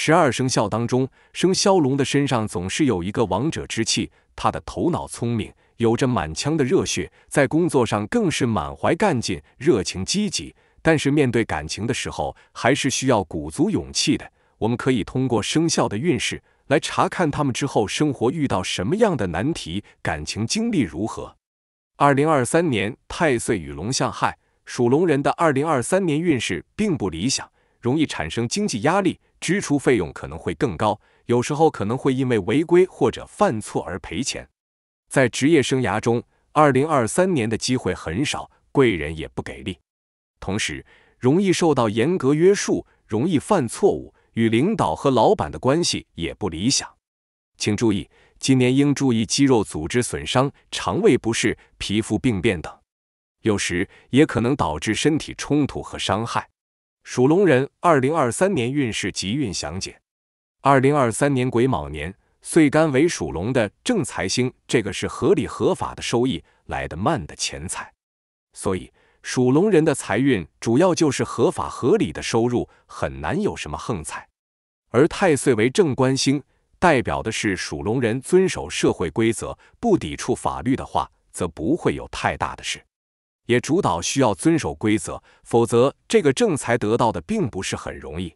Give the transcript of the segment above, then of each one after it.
十二生肖当中，生肖龙的身上总是有一个王者之气。他的头脑聪明，有着满腔的热血，在工作上更是满怀干劲，热情积极。但是面对感情的时候，还是需要鼓足勇气的。我们可以通过生肖的运势来查看他们之后生活遇到什么样的难题，感情经历如何。二零二三年太岁与龙相害，属龙人的二零二三年运势并不理想，容易产生经济压力。支出费用可能会更高，有时候可能会因为违规或者犯错而赔钱。在职业生涯中，二零二三年的机会很少，贵人也不给力，同时容易受到严格约束，容易犯错误，与领导和老板的关系也不理想。请注意，今年应注意肌肉组织损伤、肠胃不适、皮肤病变等，有时也可能导致身体冲突和伤害。属龙人，二零二三年运势吉运详解。二零二三年癸卯年，岁干为属龙的正财星，这个是合理合法的收益，来的慢的钱财。所以属龙人的财运主要就是合法合理的收入，很难有什么横财。而太岁为正官星，代表的是属龙人遵守社会规则，不抵触法律的话，则不会有太大的事。也主导需要遵守规则，否则这个正财得到的并不是很容易。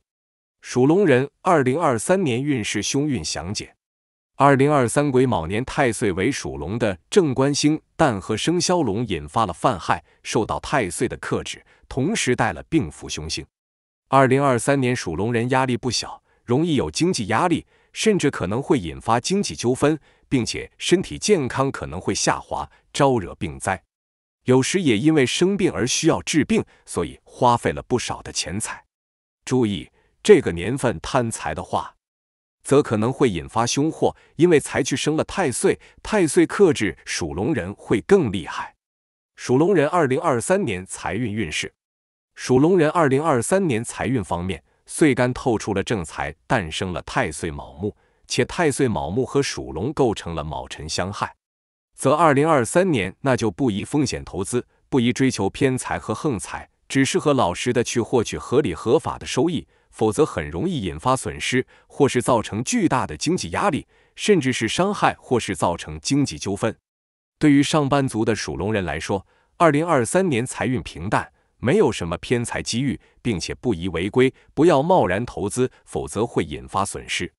属龙人2023年运势凶运详解：2023癸卯年太岁为属龙的正官星，但和生肖龙引发了犯害，受到太岁的克制，同时带了病福凶星。2023年属龙人压力不小，容易有经济压力，甚至可能会引发经济纠纷，并且身体健康可能会下滑，招惹病灾。有时也因为生病而需要治病，所以花费了不少的钱财。注意，这个年份贪财的话，则可能会引发凶祸，因为财去生了太岁，太岁克制属龙人会更厉害。属龙人2023年财运运势，属龙人2023年财运方面，岁干透出了正财，诞生了太岁卯木，且太岁卯木和属龙构成了卯辰相害。则二零二三年那就不宜风险投资，不宜追求偏财和横财，只适合老实的去获取合理合法的收益，否则很容易引发损失，或是造成巨大的经济压力，甚至是伤害，或是造成经济纠纷。对于上班族的属龙人来说，二零二三年财运平淡，没有什么偏财机遇，并且不宜违规，不要贸然投资，否则会引发损失。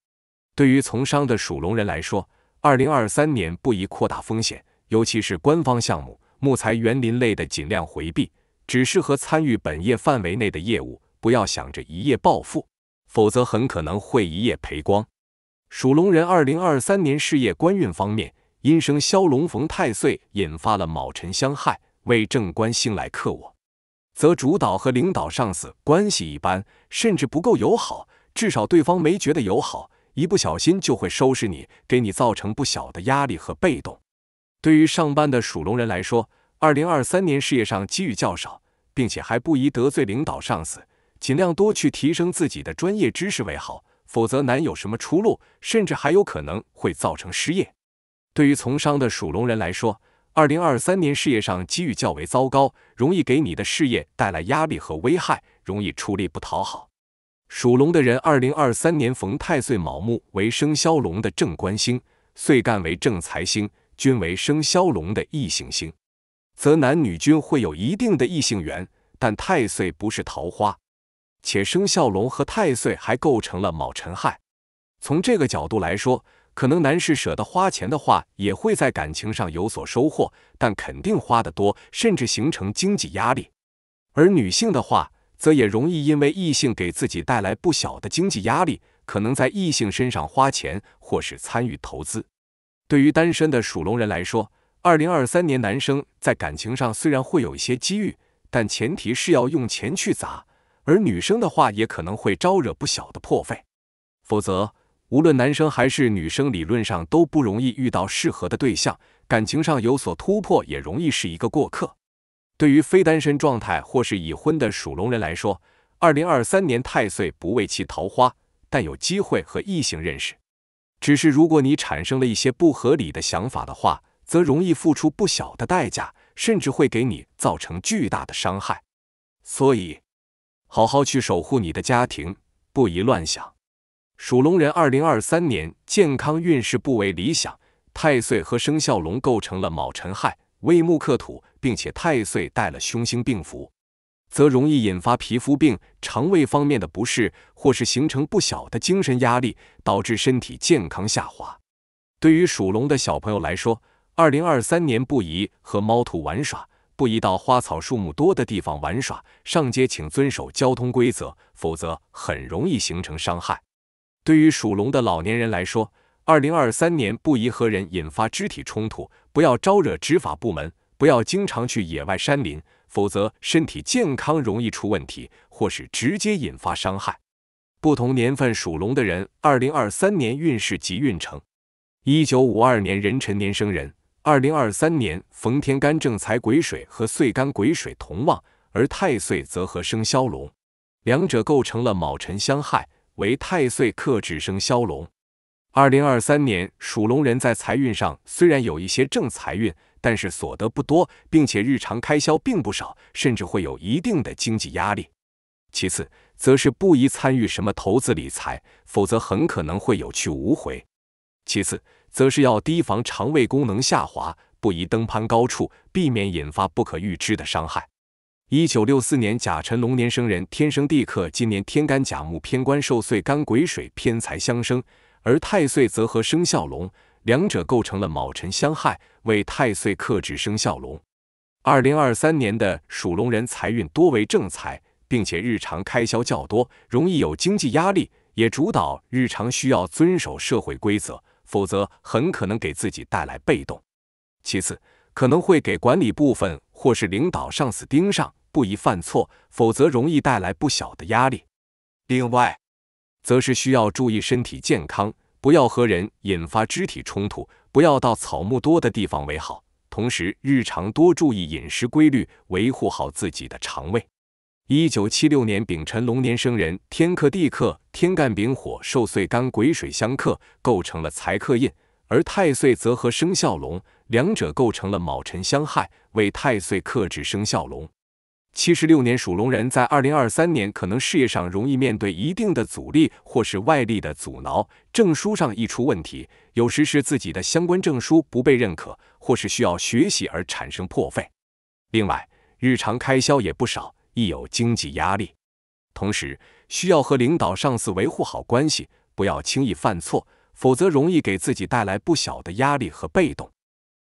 对于从商的属龙人来说，二零二三年不宜扩大风险，尤其是官方项目、木材、园林类的尽量回避，只适合参与本业范围内的业务。不要想着一夜暴富，否则很可能会一夜赔光。属龙人二零二三年事业官运方面，阴生肖龙逢太岁，引发了卯辰相害，为正官星来克我，则主导和领导上司关系一般，甚至不够友好，至少对方没觉得友好。一不小心就会收拾你，给你造成不小的压力和被动。对于上班的属龙人来说，二零二三年事业上机遇较少，并且还不宜得罪领导上司，尽量多去提升自己的专业知识为好，否则难有什么出路，甚至还有可能会造成失业。对于从商的属龙人来说，二零二三年事业上机遇较为糟糕，容易给你的事业带来压力和危害，容易出力不讨好。属龙的人，二零二三年逢太岁卯木为生肖龙的正官星，岁干为正财星，均为生肖龙的异性星，则男女均会有一定的异性缘。但太岁不是桃花，且生肖龙和太岁还构成了卯辰亥。从这个角度来说，可能男士舍得花钱的话，也会在感情上有所收获，但肯定花得多，甚至形成经济压力。而女性的话，则也容易因为异性给自己带来不小的经济压力，可能在异性身上花钱或是参与投资。对于单身的属龙人来说，二零二三年男生在感情上虽然会有一些机遇，但前提是要用钱去砸；而女生的话，也可能会招惹不小的破费。否则，无论男生还是女生，理论上都不容易遇到适合的对象，感情上有所突破也容易是一个过客。对于非单身状态或是已婚的属龙人来说，二零二三年太岁不为其桃花，但有机会和异性认识。只是如果你产生了一些不合理的想法的话，则容易付出不小的代价，甚至会给你造成巨大的伤害。所以，好好去守护你的家庭，不宜乱想。属龙人二零二三年健康运势不为理想，太岁和生肖龙构成了卯辰亥、为木克土。并且太岁带了凶星病符，则容易引发皮肤病、肠胃方面的不适，或是形成不小的精神压力，导致身体健康下滑。对于属龙的小朋友来说，2023年不宜和猫兔玩耍，不宜到花草树木多的地方玩耍，上街请遵守交通规则，否则很容易形成伤害。对于属龙的老年人来说，2023年不宜和人引发肢体冲突，不要招惹执法部门。不要经常去野外山林，否则身体健康容易出问题，或是直接引发伤害。不同年份属龙的人，二零二三年运势及运程。一九五二年人辰年生人，二零二三年逢天干正财癸水和岁干癸水同旺，而太岁则和生肖龙，两者构成了卯辰相害，为太岁克制生肖龙。二零二三年属龙人在财运上虽然有一些正财运。但是所得不多，并且日常开销并不少，甚至会有一定的经济压力。其次，则是不宜参与什么投资理财，否则很可能会有去无回。其次，则是要提防肠胃功能下滑，不宜登攀高处，避免引发不可预知的伤害。一九六四年甲辰龙年生人，天生地克，今年天干甲木偏官受岁，干癸水偏财相生，而太岁则和生肖龙。两者构成了卯辰相害，为太岁克制生肖龙。二零二三年的属龙人财运多为正财，并且日常开销较多，容易有经济压力，也主导日常需要遵守社会规则，否则很可能给自己带来被动。其次，可能会给管理部分或是领导上司盯上，不宜犯错，否则容易带来不小的压力。另外，则是需要注意身体健康。不要和人引发肢体冲突，不要到草木多的地方为好。同时，日常多注意饮食规律，维护好自己的肠胃。一九七六年丙辰龙年生人，天克地克，天干丙火受岁干癸水相克，构成了财克印；而太岁则和生肖龙，两者构成了卯辰相害，为太岁克制生肖龙。七十六年属龙人在二零二三年可能事业上容易面对一定的阻力或是外力的阻挠，证书上一出问题，有时是自己的相关证书不被认可，或是需要学习而产生破费。另外，日常开销也不少，亦有经济压力。同时，需要和领导、上司维护好关系，不要轻易犯错，否则容易给自己带来不小的压力和被动。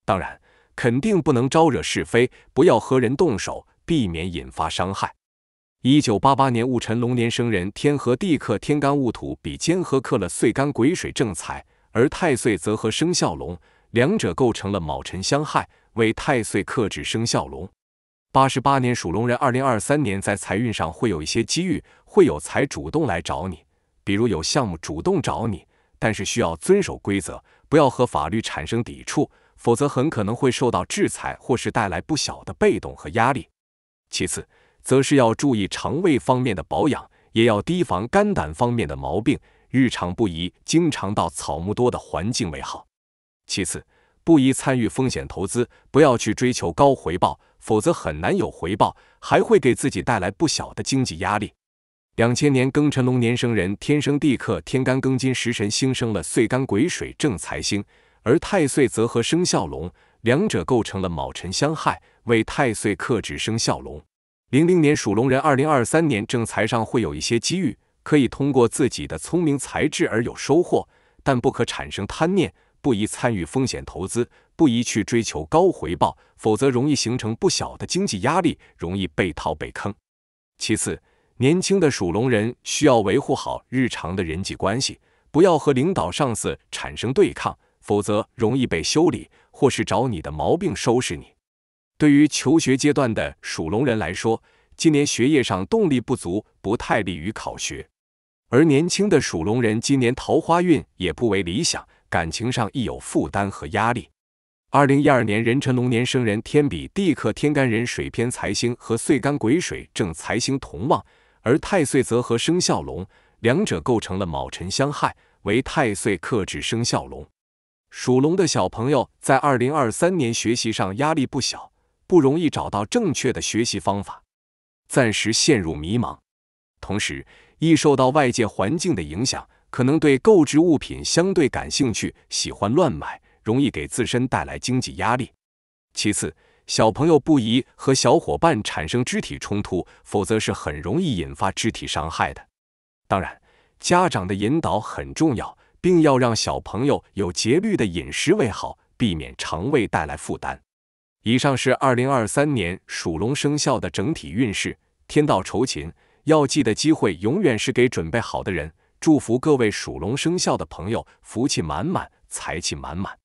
当然，肯定不能招惹是非，不要和人动手。避免引发伤害。一九八八年戊辰龙年生人，天合地克，天干戊土比肩和克了岁干癸水正财，而太岁则和生肖龙，两者构成了卯辰相害，为太岁克制生肖龙。八十八年属龙人，二零二三年在财运上会有一些机遇，会有财主动来找你，比如有项目主动找你，但是需要遵守规则，不要和法律产生抵触，否则很可能会受到制裁，或是带来不小的被动和压力。其次，则是要注意肠胃方面的保养，也要提防肝胆方面的毛病。日常不宜经常到草木多的环境为好。其次，不宜参与风险投资，不要去追求高回报，否则很难有回报，还会给自己带来不小的经济压力。两千年庚辰龙年生人，天生地克，天干庚金食神星生了岁干癸水正财星，而太岁则和生肖龙，两者构成了卯辰相害。为太岁克制生肖龙，零零年属龙人，二零二三年正财上会有一些机遇，可以通过自己的聪明才智而有收获，但不可产生贪念，不宜参与风险投资，不宜去追求高回报，否则容易形成不小的经济压力，容易被套被坑。其次，年轻的属龙人需要维护好日常的人际关系，不要和领导上司产生对抗，否则容易被修理或是找你的毛病收拾你。对于求学阶段的属龙人来说，今年学业上动力不足，不太利于考学；而年轻的属龙人今年桃花运也不为理想，感情上亦有负担和压力。二零一二年人辰龙年生人，天比地克，天干壬水偏财星和岁干癸水正财星同旺，而太岁则和生肖龙，两者构成了卯辰相害，为太岁克制生肖龙。属龙的小朋友在二零二三年学习上压力不小。不容易找到正确的学习方法，暂时陷入迷茫，同时易受到外界环境的影响，可能对购置物品相对感兴趣，喜欢乱买，容易给自身带来经济压力。其次，小朋友不宜和小伙伴产生肢体冲突，否则是很容易引发肢体伤害的。当然，家长的引导很重要，并要让小朋友有节律的饮食为好，避免肠胃带来负担。以上是二零二三年属龙生肖的整体运势。天道酬勤，要记得机会永远是给准备好的人。祝福各位属龙生肖的朋友，福气满满，财气满满。